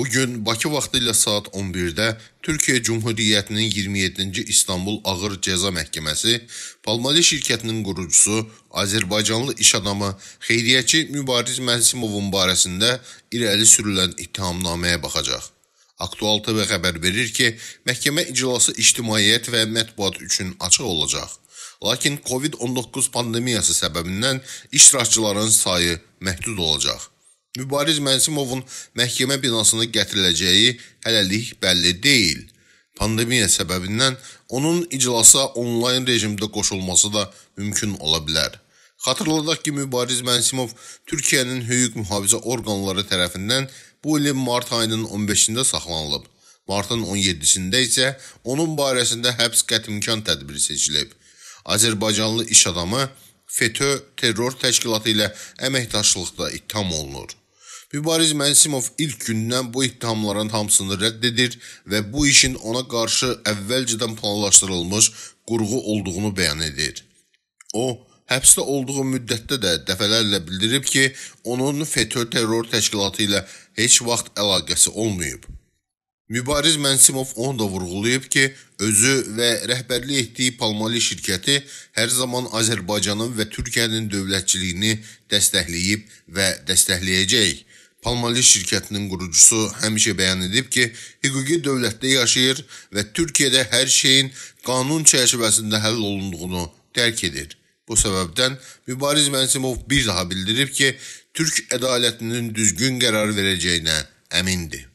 Bu gün Bakı vaxtı ilə saat 11-də Türkiyə Cümhuriyyətinin 27-ci İstanbul Ağır Cəza Məhkəməsi Palmali şirkətinin qurucusu Azərbaycanlı iş adamı xeyriyyəçi Mübariz Mənsimovun barəsində irəli sürülən ittihamnaməyə baxacaq. Aktual TV xəbər verir ki, məhkəmə iclası ictimaiyyət və mətbuat üçün açıq olacaq. Lakin COVID-19 pandemiyası səbəbindən iştirakçıların sayı məhdud olacaq. Mübariz Mənsimovun məhkəmə binasına gətiriləcəyi hələlik bəlli deyil. Pandemiya səbəbindən onun iclasa onlayn rejimdə qoşulması da mümkün ola bilər. Xatırladaq ki, Mübariz Mənsimov Türkiyənin hüquq mühafizə orqanları tərəfindən bu ilin mart ayının 15-də saxlanılıb. Martın 17-sində isə onun barəsində həbs qətimkan tədbiri seçilib. Azərbaycanlı iş adamı FETÖ terror təşkilatı ilə əməkdaşlıqda ittiham olunur. Mübariz Mənsimov ilk gündən bu ittihamların hamısını rədd edir və bu işin ona qarşı əvvəlcədən planlaşdırılmış qurğu olduğunu bəyan edir. O, həbsdə olduğu müddətdə də dəfələrlə bildirib ki, onun FETÖ terror təşkilatı ilə heç vaxt əlaqəsi olmayıb. Mübariz Mənsimov onu da vurğulayıb ki, özü və rəhbərlik etdiyi Palmoli şirkəti hər zaman Azərbaycanın və Türkiyənin dövlətçiliyini dəstəkləyib və dəstəkləyəcək. Palmoli şirkətinin qurucusu həmişə bəyan edib ki, hüquqi dövlətdə yaşayır və Türkiyədə hər şeyin qanun çərçivəsində həll olunduğunu dərk edir. Bu səbəbdən Mübariz Mənsimov bir daha bildirib ki, Türk ədalətinin düzgün qərar verəcəyinə əmindir.